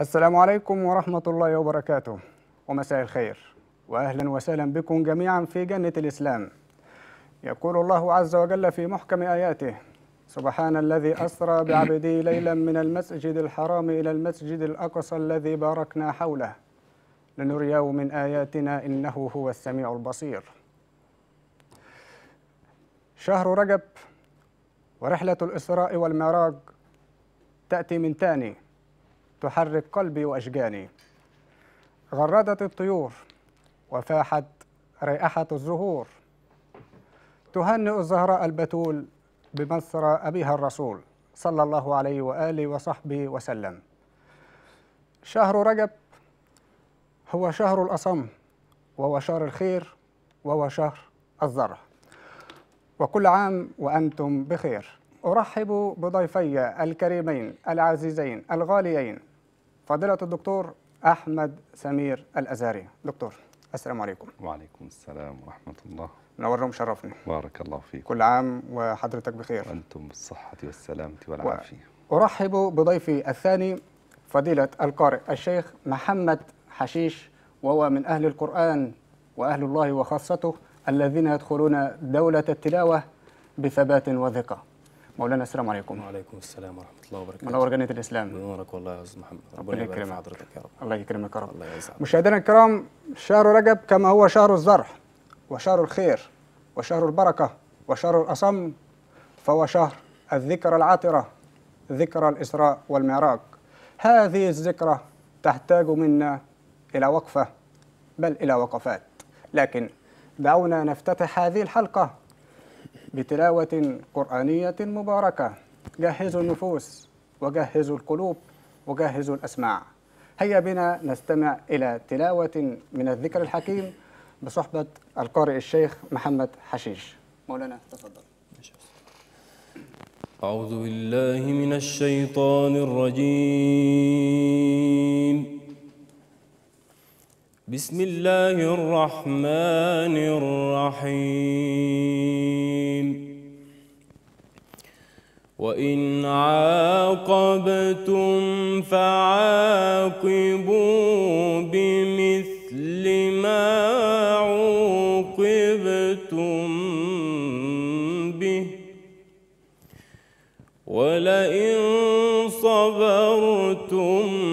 السلام عليكم ورحمة الله وبركاته ومساء الخير وأهلا وسهلا بكم جميعا في جنة الإسلام يقول الله عز وجل في محكم آياته سبحان الذي أسرى بعبده ليلا من المسجد الحرام إلى المسجد الأقصى الذي باركنا حوله لنريه من آياتنا إنه هو السميع البصير شهر رجب ورحلة الإسراء والمعراج تأتي من تاني تحرك قلبي وأشجاني غردت الطيور وفاحت رائحة الزهور تهنئ الزهراء البتول بمصر أبيها الرسول صلى الله عليه وآله وصحبه وسلم شهر رجب هو شهر الأصم وهو شهر الخير وهو شهر الذرة وكل عام وأنتم بخير أرحب بضيفي الكريمين العزيزين الغاليين فضيلة الدكتور أحمد سمير الأزاري دكتور السلام عليكم وعليكم السلام ورحمة الله منورنا ومشرفنا بارك الله فيك كل عام وحضرتك بخير وأنتم بالصحة والسلامة والعافية أرحب بضيفي الثاني فضيلة القارئ الشيخ محمد حشيش وهو من أهل القرآن وأهل الله وخاصته الذين يدخلون دولة التلاوة بثبات وثقة مولانا السلام عليكم وعليكم السلام ورحمه الله وبركاته منور جنه الاسلام منورك والله يا استاذ محمد ربنا يكرم حضرتك يا رب الله يكرمك يا رب الله يسعدك. مشاهدينا الكرام شهر رجب كما هو شهر الزرع وشهر الخير وشهر البركه وشهر الاصم فهو شهر الذكرى العطرة ذكرى الاسراء والمعراج هذه الذكرى تحتاج منا الى وقفه بل الى وقفات لكن دعونا نفتتح هذه الحلقه بتلاوة قرآنية مباركة جهزوا النفوس وجهزوا القلوب وجهزوا الأسماع هيا بنا نستمع إلى تلاوة من الذكر الحكيم بصحبة القارئ الشيخ محمد حشيش مولانا تفضل أعوذ بالله من الشيطان الرجيم بسم الله الرحمن الرحيم وإن عاقبتم فعاقبوا بمثل ما عوقبتم به ولئن صبرتم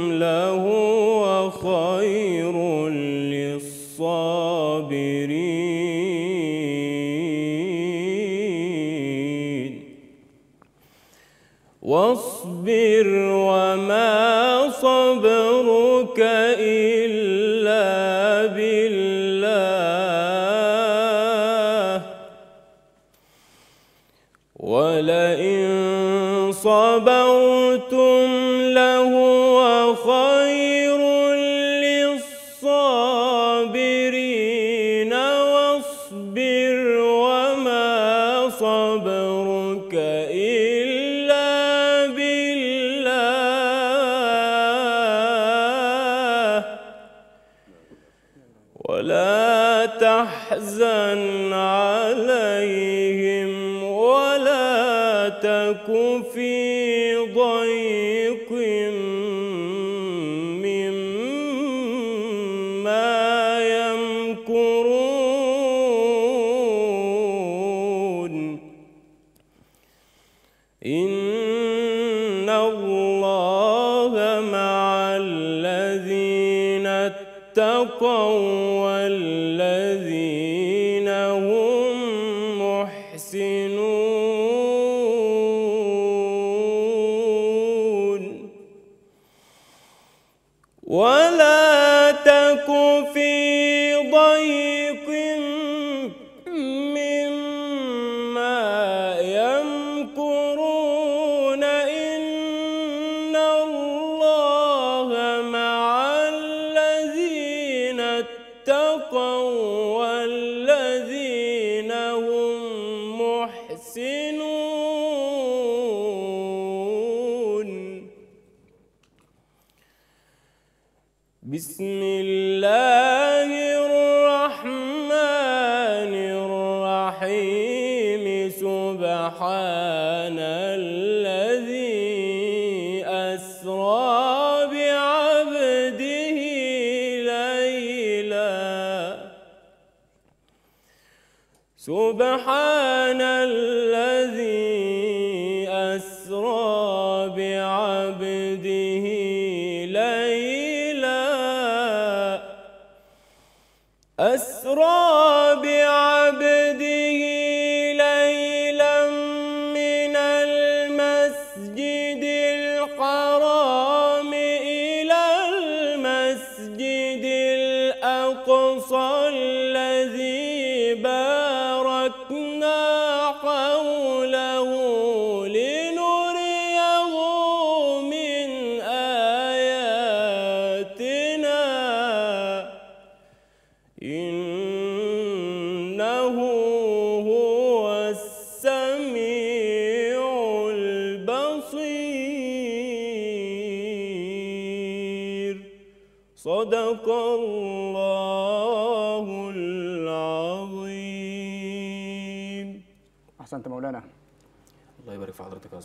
ولئن صبرتم له خير الله مع الذين اتقوا بسم الله أقصى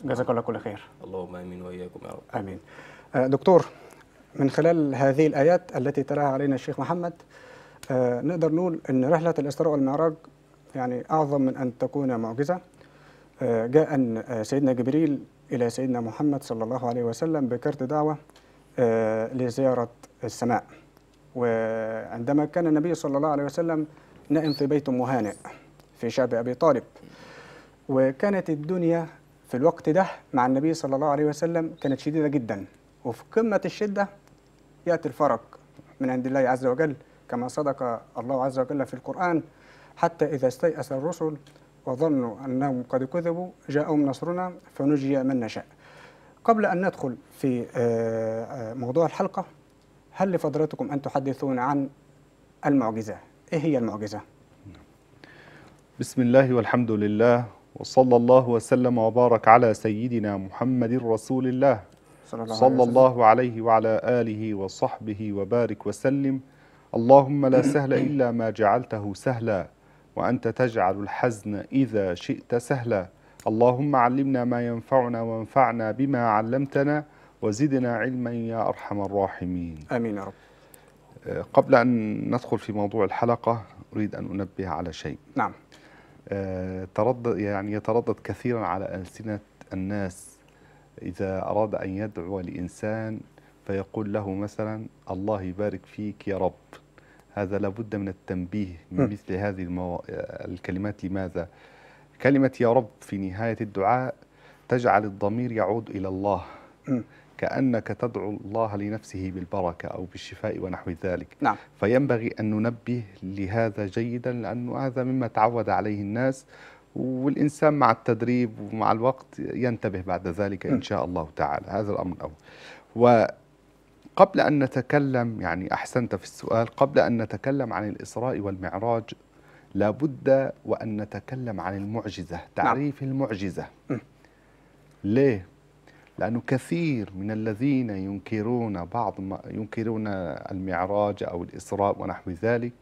جزاك الله كل خير اللهم امين واياكم يا رب امين آه، دكتور من خلال هذه الايات التي تلاها علينا الشيخ محمد آه، نقدر نقول ان رحله الاسراء والمعراج يعني اعظم من ان تكون معجزه آه، جاء سيدنا جبريل الى سيدنا محمد صلى الله عليه وسلم بكرت دعوه لزياره السماء وعندما كان النبي صلى الله عليه وسلم نائم في بيت مهانئ في شعب ابي طالب وكانت الدنيا في الوقت ده مع النبي صلى الله عليه وسلم كانت شديدة جدا وفي قمة الشدة يأتي الفرج من عند الله عز وجل كما صدق الله عز وجل في القرآن حتى إذا استيأس الرسل وظنوا أنهم قد كذبوا جاءهم نصرنا فنجي من نشاء قبل أن ندخل في آه، آه، موضوع الحلقة هل لفضلتكم أن تحدثون عن المعجزة؟ إيه هي المعجزة؟ بسم الله والحمد لله وصلى الله وسلم وبارك على سيدنا محمد رسول الله صلى الله عليه وعلى آله وصحبه وبارك وسلم اللهم لا سهل إلا ما جعلته سهلا وأنت تجعل الحزن إذا شئت سهلا اللهم علمنا ما ينفعنا وانفعنا بما علمتنا وزدنا علما يا أرحم الراحمين آمين يا رب قبل أن ندخل في موضوع الحلقة أريد أن أنبه على شيء نعم آه، تردد يعني يتردد كثيرا على ألسنة الناس إذا أراد أن يدعو لإنسان فيقول له مثلا الله يبارك فيك يا رب هذا لابد من التنبيه من مثل هذه المو... الكلمات لماذا كلمة يا رب في نهاية الدعاء تجعل الضمير يعود إلى الله كأنك تدعو الله لنفسه بالبركة أو بالشفاء ونحو ذلك نعم. فينبغي أن ننبه لهذا جيدا لأنه هذا مما تعود عليه الناس والإنسان مع التدريب ومع الوقت ينتبه بعد ذلك إن شاء الله تعالى هذا الأمر الأول وقبل أن نتكلم يعني أحسنت في السؤال قبل أن نتكلم عن الإسراء والمعراج لابد وأن نتكلم عن المعجزة نعم. تعريف نعم. المعجزة م. ليه لأنه كثير من الذين ينكرون بعض ما ينكرون المعراج أو الإسراء ونحو ذلك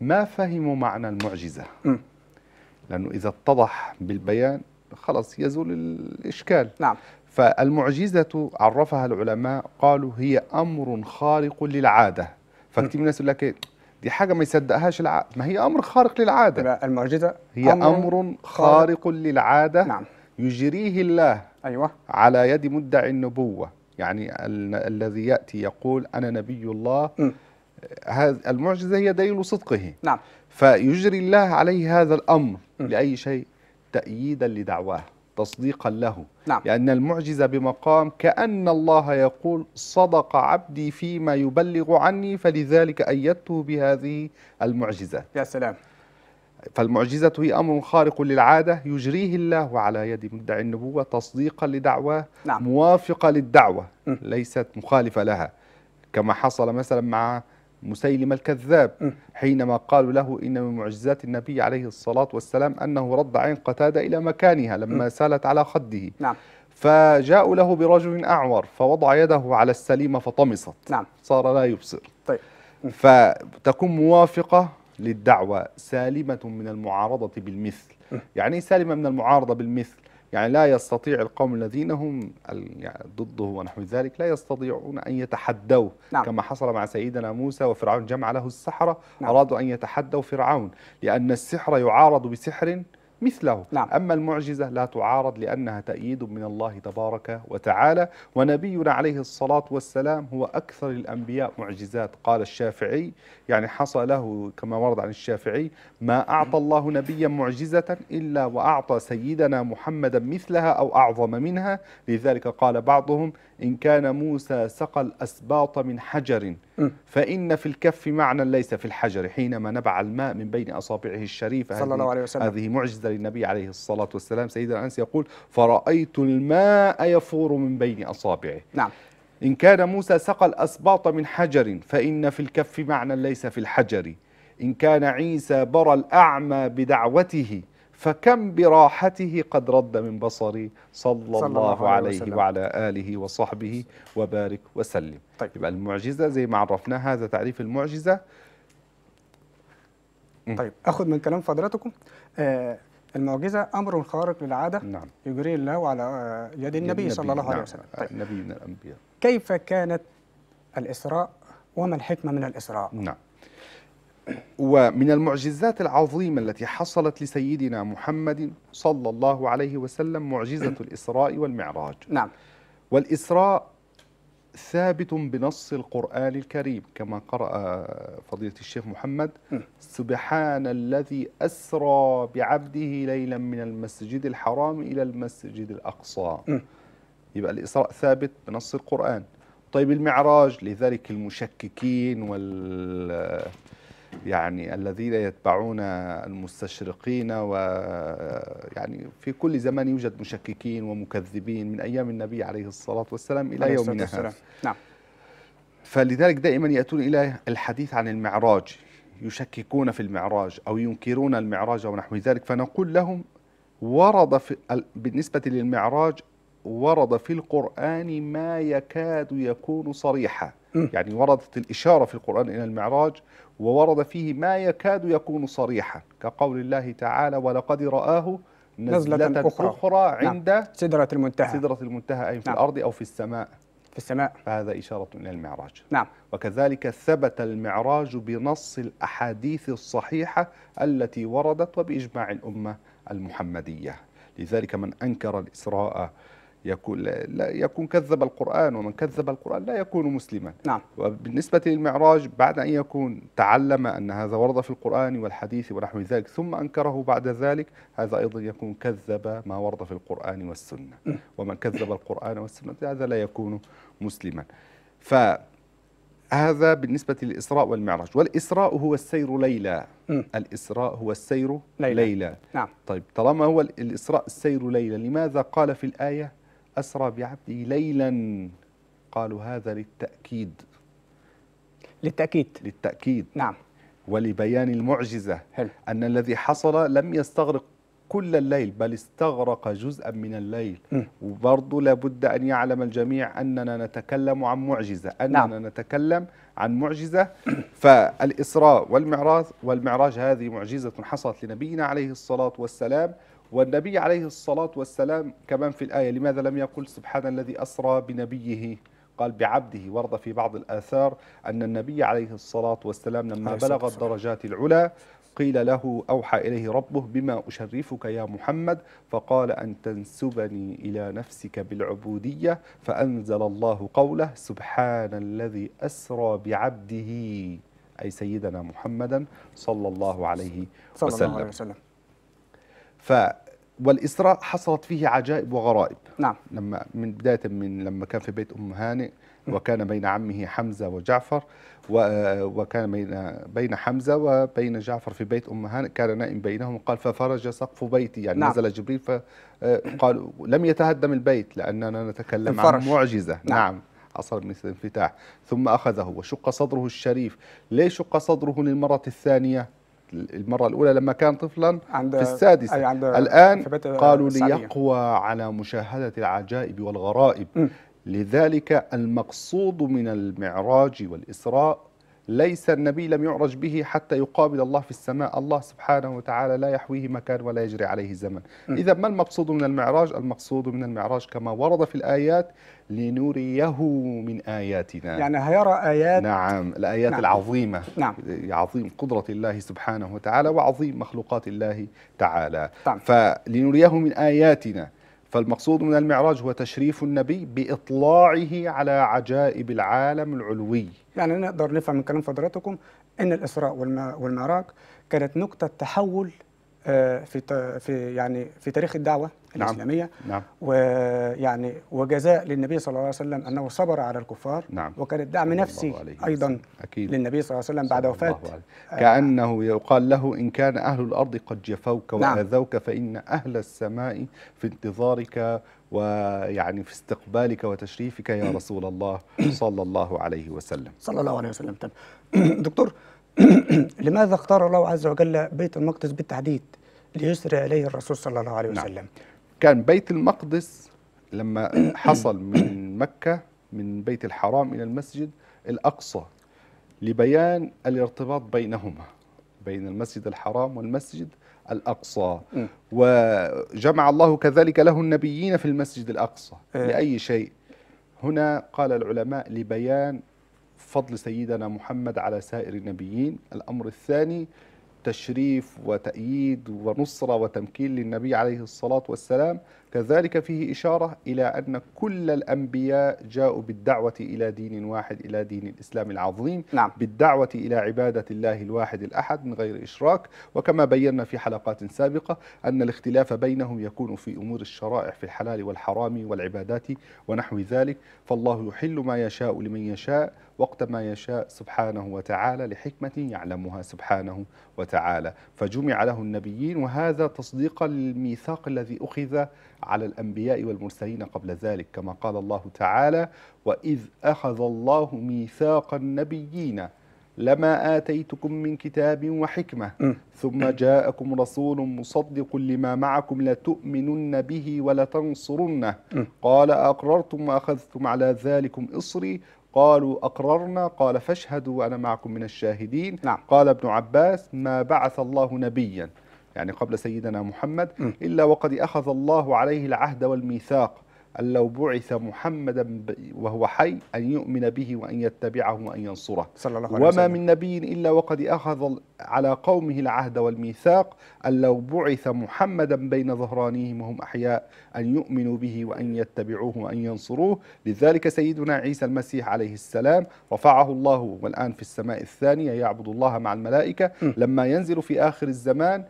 ما فهموا معنى المعجزة لأنه إذا اتضح بالبيان خلص يزول الإشكال نعم فالمعجزة عرفها العلماء قالوا هي أمر خارق للعادة فكثير من الناس يقول لك إيه، دي حاجة ما يصدقهاش العقل ما هي أمر خارق للعادة المعجزة هي أمر, أمر خارق, خارق للعادة نعم يجريه الله أيوة على يد مدعي النبوة يعني ال الذي يأتي يقول أنا نبي الله هذه المعجزة هي دليل صدقه نعم فيجري الله عليه هذا الأمر م. لأي شيء تأييدا لدعواه تصديقا له نعم. لأن المعجزة بمقام كأن الله يقول صدق عبدي فيما يبلغ عني فلذلك أيدته بهذه المعجزة يا سلام فالمعجزة هي أمر خارق للعادة يجريه الله على يد مدعي النبوة تصديقا لدعواه نعم. موافقة للدعوة م. ليست مخالفة لها كما حصل مثلا مع مسيلم الكذاب م. حينما قالوا له إن من معجزات النبي عليه الصلاة والسلام أنه رد عين قتادة إلى مكانها لما م. سالت على خده نعم. فجاءوا له برجل أعور فوضع يده على السليمة فطمست نعم. صار لا يبصر طيب. فتكون موافقة للدعوة سالمة من المعارضة بالمثل يعني إيه سالمة من المعارضة بالمثل يعني لا يستطيع القوم الذين هم يعني ضده ونحو ذلك لا يستطيعون أن يتحدوه نعم. كما حصل مع سيدنا موسى وفرعون جمع له السحرة نعم. أرادوا أن يتحدوا فرعون لأن السحر يعارض بسحر مثله نعم. أما المعجزة لا تعارض لأنها تأييد من الله تبارك وتعالى ونبينا عليه الصلاة والسلام هو أكثر الأنبياء معجزات قال الشافعي يعني حصل له كما ورد عن الشافعي ما أعطى الله نبيا معجزة إلا وأعطى سيدنا محمدا مثلها أو أعظم منها لذلك قال بعضهم إن كان موسى سقى الأسباط من حجر فإن في الكف معنى ليس في الحجر حينما نبع الماء من بين أصابعه الشريفة صلى الله عليه وسلم هذه معجزة للنبي عليه الصلاة والسلام سيدنا أنس يقول فرأيت الماء يفور من بين أصابعه نعم إن كان موسى سقى الأسباط من حجر فإن في الكف معنى ليس في الحجر إن كان عيسى برى الأعمى بدعوته فكم براحته قد رد من بصري صلى, صلى الله, الله عليه وسلم. وعلى آله وصحبه وبارك وسلم طيب. يبقى المعجزة زي ما عرفنا هذا تعريف المعجزة طيب أخذ من كلام فضلاتكم آه المعجزة أمر خارق للعادة نعم. يجريه الله على يد النبي, صلى الله عليه نعم. وسلم طيب. النبي من الأنبياء كيف كانت الإسراء وما الحكمة من الإسراء نعم ومن المعجزات العظيمة التي حصلت لسيدنا محمد صلى الله عليه وسلم معجزة الإسراء والمعراج نعم والإسراء ثابت بنص القرآن الكريم كما قرأ فضيلة الشيخ محمد سبحان الذي أسرى بعبده ليلا من المسجد الحرام إلى المسجد الأقصى يبقى الإسراء ثابت بنص القرآن طيب المعراج لذلك المشككين وال يعني الذين يتبعون المستشرقين و يعني في كل زمان يوجد مشككين ومكذبين من أيام النبي عليه الصلاة والسلام إلى يومنا هذا نعم فلذلك دائما يأتون إلى الحديث عن المعراج يشككون في المعراج أو ينكرون المعراج ونحو ذلك فنقول لهم ورد في بالنسبة للمعراج ورد في القرآن ما يكاد يكون صريحا يعني وردت الإشارة في القرآن إلى المعراج وورد فيه ما يكاد يكون صريحا كقول الله تعالى ولقد رآه نزلة, نزلة أخرى, أخرى نعم. عند نعم. سدرة المنتهى سدرة المنتهى أي في نعم. الأرض أو في السماء في السماء فهذا إشارة إلى المعراج نعم وكذلك ثبت المعراج بنص الأحاديث الصحيحة التي وردت وبإجماع الأمة المحمدية لذلك من أنكر الإسراء يكون لا يكون كذب القرآن ومن كذب القرآن لا يكون مسلما نعم. وبالنسبة للمعراج بعد أن يكون تعلم أن هذا ورد في القرآن والحديث ونحو ذلك ثم أنكره بعد ذلك هذا أيضا يكون كذب ما ورد في القرآن والسنة ومن كذب القرآن والسنة هذا لا يكون مسلما ف هذا بالنسبة للإسراء والمعراج والإسراء هو السير ليلى م. الإسراء هو السير ليلا, ليلا. نعم. طيب طالما هو الإسراء السير ليلى لماذا قال في الآية أسرى بعبدي ليلا قالوا هذا للتأكيد للتأكيد للتأكيد نعم ولبيان المعجزة هل. أن الذي حصل لم يستغرق كل الليل بل استغرق جزءا من الليل م. وبرضه لابد أن يعلم الجميع أننا نتكلم عن معجزة أننا نعم. نتكلم عن معجزة فالإسراء والمعراج والمعراج هذه معجزة حصلت لنبينا عليه الصلاة والسلام والنبي عليه الصلاة والسلام كمان في الآية لماذا لم يقل سبحان الذي أسرى بنبيه قال بعبده ورد في بعض الآثار أن النبي عليه الصلاة والسلام لما بلغ الدرجات العلا قيل له أوحى إليه ربه بما أشرفك يا محمد فقال أن تنسبني إلى نفسك بالعبودية فأنزل الله قوله سبحان الذي أسرى بعبده أي سيدنا محمدا صلى الله عليه وسلم, صلى الله عليه وسلم. ف والإسراء حصلت فيه عجائب وغرائب نعم لما من بداية من لما كان في بيت أم هانئ وكان بين عمه حمزة وجعفر وكان بين بين حمزة وبين جعفر في بيت أم هانئ كان نائم بينهم قال ففرج سقف بيتي يعني نعم. نزل جبريل فقال آه، لم يتهدم البيت لأننا نتكلم الفرش. عن معجزة نعم, نعم. حصل من الانفتاح ثم أخذه وشق صدره الشريف ليش شق صدره للمرة الثانية المرة الأولى لما كان طفلا عند في السادسة أي عند الآن قالوا ليقوى على مشاهدة العجائب والغرائب م. لذلك المقصود من المعراج والإسراء ليس النبي لم يعرج به حتى يقابل الله في السماء الله سبحانه وتعالى لا يحويه مكان ولا يجري عليه زمن إذا ما المقصود من المعراج المقصود من المعراج كما ورد في الآيات لنريه من آياتنا يعني هيرى آيات نعم الآيات نعم. العظيمة نعم. عظيم قدرة الله سبحانه وتعالى وعظيم مخلوقات الله تعالى طبعا. فلنريه من آياتنا فالمقصود من المعراج هو تشريف النبي بإطلاعه على عجائب العالم العلوي يعني نقدر نفهم من كلام فضلاتكم أن الإسراء والمعراج كانت نقطة تحول في في يعني في تاريخ الدعوه نعم. الاسلاميه نعم. ويعني وجزاء للنبي صلى الله عليه وسلم انه صبر على الكفار نعم. وكان الدعم نفسي ايضا أكيد. للنبي صلى الله عليه وسلم بعد وفاه كانه يقال له ان كان اهل الارض قد جفوك نعم. واذوك نعم. فان اهل السماء في انتظارك ويعني في استقبالك وتشريفك يا رسول الله صلى الله عليه وسلم صلى الله عليه وسلم طيب. دكتور لماذا اختار الله عز وجل بيت المقدس بالتحديد ليسري اليه الرسول صلى الله عليه نعم. وسلم نعم. كان بيت المقدس لما حصل من مكة من بيت الحرام إلى المسجد الأقصى لبيان الارتباط بينهما بين المسجد الحرام والمسجد الأقصى وجمع الله كذلك له النبيين في المسجد الأقصى آه. لأي شيء هنا قال العلماء لبيان فضل سيدنا محمد على سائر النبيين الأمر الثاني تشريف وتأييد ونصرة وتمكين للنبي عليه الصلاة والسلام كذلك فيه إشارة إلى أن كل الأنبياء جاءوا بالدعوة إلى دين واحد إلى دين الإسلام العظيم نعم. بالدعوة إلى عبادة الله الواحد الأحد من غير إشراك وكما بينا في حلقات سابقة أن الاختلاف بينهم يكون في أمور الشرائع في الحلال والحرام والعبادات ونحو ذلك فالله يحل ما يشاء لمن يشاء وقت ما يشاء سبحانه وتعالى لحكمة يعلمها سبحانه وتعالى فجمع له النبيين وهذا تصديقا للميثاق الذي أخذ على الأنبياء والمرسلين قبل ذلك كما قال الله تعالى وإذ أخذ الله ميثاق النبيين لما آتيتكم من كتاب وحكمة ثم جاءكم رسول مصدق لما معكم لتؤمنن به ولتنصرنه قال أقررتم وأخذتم على ذلكم إصري قالوا أقررنا قال فاشهدوا أنا معكم من الشاهدين نعم. قال ابن عباس ما بعث الله نبيا يعني قبل سيدنا محمد إلا وقد أخذ الله عليه العهد والميثاق أن لو بعث محمدا وهو حي أن يؤمن به وأن يتبعه وأن ينصره صلى الله عليه وسلم. وما من نبي إلا وقد أخذ على قومه العهد والميثاق أن لو بعث محمدا بين ظهرانيهم وهم أحياء أن يؤمنوا به وأن يتبعوه وأن ينصروه لذلك سيدنا عيسى المسيح عليه السلام رفعه الله والآن في السماء الثانية يعبد الله مع الملائكة م. لما ينزل في آخر الزمان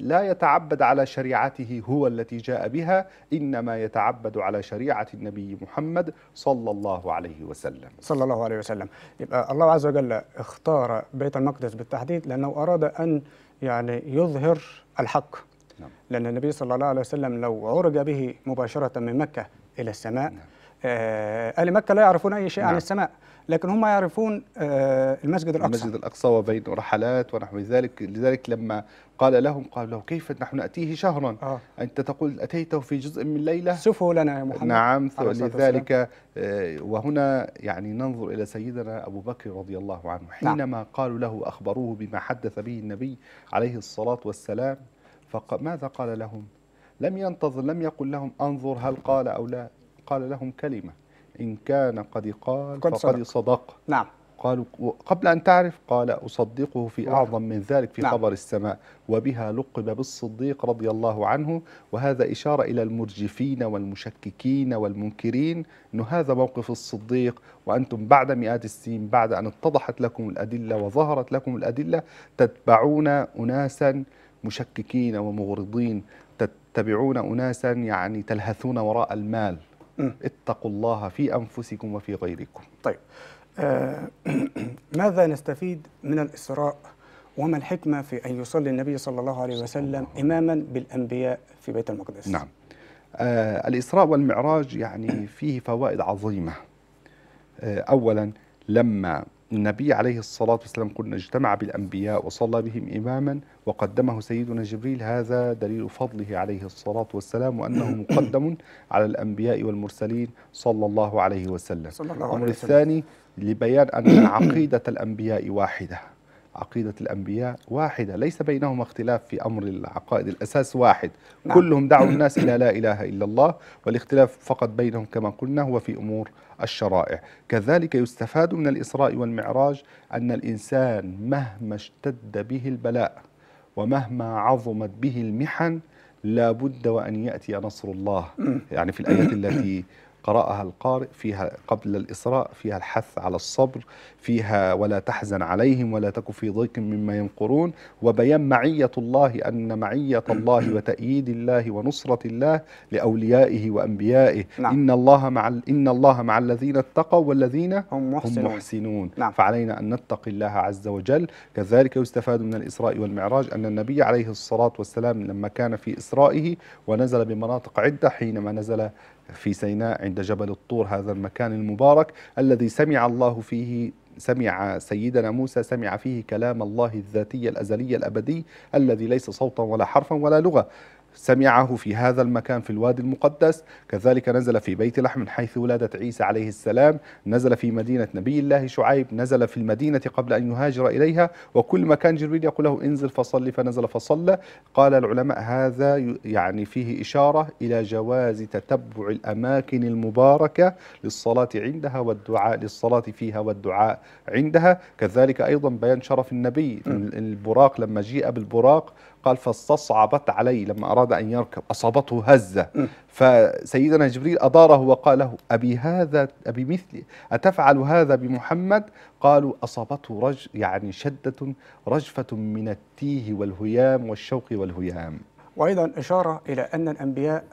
لا يتعبد على شريعته هو التي جاء بها إنما يتعبد على شريعة النبي محمد صلى الله عليه وسلم صلى الله عليه وسلم يبقى الله عز وجل اختار بيت المقدس بالتحديد لأنه أراد أن يعني يظهر الحق نعم. لأن النبي صلى الله عليه وسلم لو عرج به مباشرة من مكة إلى السماء نعم. آه أهل مكة لا يعرفون أي شيء نعم. عن السماء لكن هم يعرفون آه، المسجد الأقصى المسجد الأقصى وبين رحلات ونحو ذلك لذلك لما قال لهم قال له كيف نحن نأتيه شهرا آه. أنت تقول أتيته في جزء من ليلة سفه لنا يا محمد نعم لذلك آه، وهنا يعني ننظر إلى سيدنا أبو بكر رضي الله عنه نعم. حينما نعم. قالوا له أخبروه بما حدث به النبي عليه الصلاة والسلام فماذا قال لهم لم ينتظر لم يقل لهم أنظر هل قال أو لا قال لهم كلمة إن كان قد قال قد فقد صدق. صدق نعم قالوا قبل أن تعرف قال أصدقه في أعظم من ذلك في نعم. خبر السماء وبها لقب بالصديق رضي الله عنه وهذا إشارة إلى المرجفين والمشككين والمنكرين أن هذا موقف الصديق وأنتم بعد مئات السنين بعد أن اتضحت لكم الأدلة وظهرت لكم الأدلة تتبعون أناسا مشككين ومغرضين تتبعون أناسا يعني تلهثون وراء المال م. اتقوا الله في أنفسكم وفي غيركم طيب آه، ماذا نستفيد من الإسراء وما الحكمة في أن يصلي النبي صلى الله عليه وسلم إماما بالأنبياء في بيت المقدس نعم آه، الإسراء والمعراج يعني فيه فوائد عظيمة آه، أولا لما النبي عليه الصلاة والسلام قلنا اجتمع بالأنبياء وصلى بهم إماما وقدمه سيدنا جبريل هذا دليل فضله عليه الصلاة والسلام وأنه مقدم على الأنبياء والمرسلين صلى الله عليه وسلم الأمر الثاني لبيان أن عقيدة الأنبياء واحدة عقيدة الأنبياء واحدة ليس بينهما اختلاف في أمر العقائد الأساس واحد نعم. كلهم دعوا الناس إلى لا إله إلا الله والاختلاف فقط بينهم كما قلنا هو في أمور الشرائع كذلك يستفاد من الإسراء والمعراج أن الإنسان مهما اشتد به البلاء ومهما عظمت به المحن لا بد وأن يأتي نصر الله يعني في الآية التي قرأها القارئ فيها قبل الإسراء فيها الحث على الصبر فيها ولا تحزن عليهم ولا تك في ضيق مما ينقرون وبيان معية الله أن معية الله وتأييد الله ونصرة الله لأوليائه وأنبيائه نعم. إن الله مع إن الله مع الذين اتقوا والذين هم محسنون, هم محسنون. نعم. فعلينا أن نتقي الله عز وجل كذلك يستفاد من الإسراء والمعراج أن النبي عليه الصلاة والسلام لما كان في إسرائه ونزل بمناطق عدة حينما نزل في سيناء عند عند جبل الطور هذا المكان المبارك الذي سمع الله فيه سمع سيدنا موسى سمع فيه كلام الله الذاتي الأزلي الأبدي الذي ليس صوتا ولا حرفا ولا لغة سمعه في هذا المكان في الوادي المقدس كذلك نزل في بيت لحم حيث ولادة عيسى عليه السلام نزل في مدينة نبي الله شعيب نزل في المدينة قبل أن يهاجر إليها وكل مكان جبريل يقول له انزل فصلي فنزل فصلى قال العلماء هذا يعني فيه إشارة إلى جواز تتبع الأماكن المباركة للصلاة عندها والدعاء للصلاة فيها والدعاء عندها كذلك أيضا بيان شرف النبي البراق لما جيء بالبراق قال فاستصعبت علي لما أراد أن يركب أصابته هزة فسيدنا جبريل أداره وقال له أبي هذا أبي مثلي أتفعل هذا بمحمد قالوا أصابته رج يعني شدة رجفة من التيه والهيام والشوق والهيام وأيضا إشارة إلى أن الأنبياء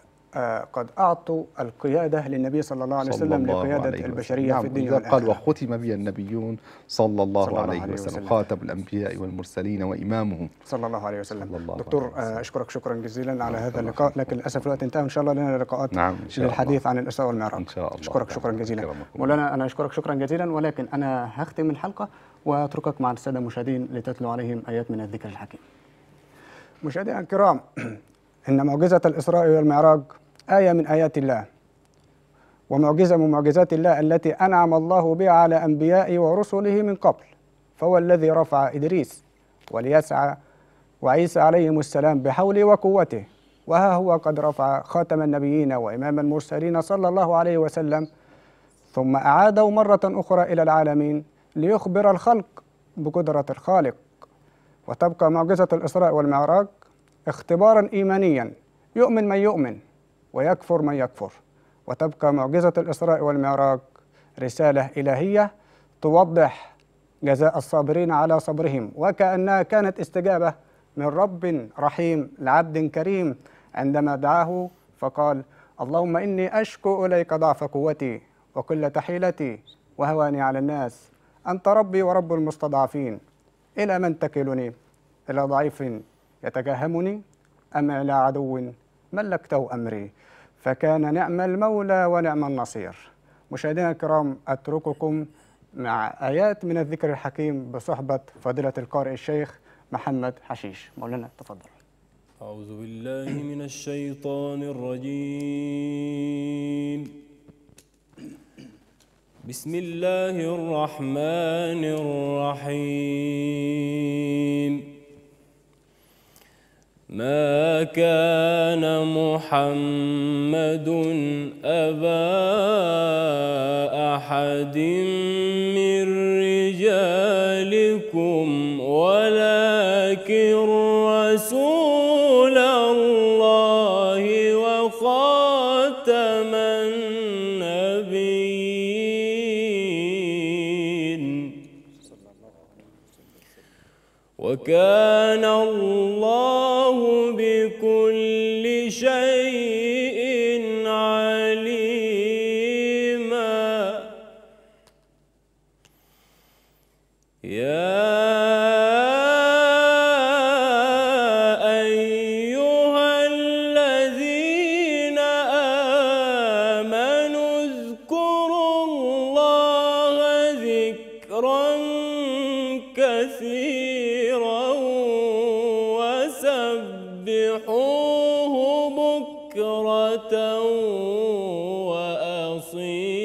قد أعطوا القيادة للنبي صلى الله عليه وسلم الله لقيادة عليه البشرية نعم في الدنيا نعم قال وختم بي النبيون صلى الله, صلى الله عليه, عليه وسلم خاتم الأنبياء والمرسلين وإمامهم صلى الله عليه وسلم الله دكتور عليه آه، أشكرك شكرا جزيلا على نعم، هذا اللقاء لكن للأسف الوقت انتهى إن شاء الله لنا لقاءات نعم للحديث عن الإسراء والمعراج إن شاء الله أشكرك شكرا نعم، جزيلا مولانا أنا أشكرك شكرا جزيلا ولكن أنا هختم الحلقة وأتركك مع السادة المشاهدين لتتلو عليهم آيات من الذكر الحكيم مشاهدينا الكرام إن معجزة الإسراء والمعراج آية من آيات الله ومعجزة من معجزات الله التي أنعم الله بها على أنبيائه ورسله من قبل فهو الذي رفع إدريس وليسعى وعيسى عليهم السلام بحوله وقوته وها هو قد رفع خاتم النبيين وإمام المرسلين صلى الله عليه وسلم ثم أعاده مرة أخرى إلى العالمين ليخبر الخلق بقدرة الخالق وتبقى معجزة الإسراء والمعراج اختبارا إيمانيا يؤمن من يؤمن ويكفر من يكفر وتبقى معجزة الإسراء والمعراج رسالة إلهية توضح جزاء الصابرين على صبرهم وكأنها كانت استجابة من رب رحيم لعبد كريم عندما دعاه فقال اللهم إني أشكو إليك ضعف قوتي وقلة حيلتي وهواني على الناس أنت ربي ورب المستضعفين إلى من تكلني إلى ضعيف يتجهمني أم إلى عدو ملكته أمري فكان نعم المولى ونعم النصير مشاهدينا الكرام أترككم مع آيات من الذكر الحكيم بصحبة فضيلة القارئ الشيخ محمد حشيش مولانا تفضل أعوذ بالله من الشيطان الرجيم بسم الله الرحمن الرحيم ما كان محمد أبا أحد من رجالكم ولكن رسول الله وخاتم النبيين وكان الله شيء بكرة وأصيلا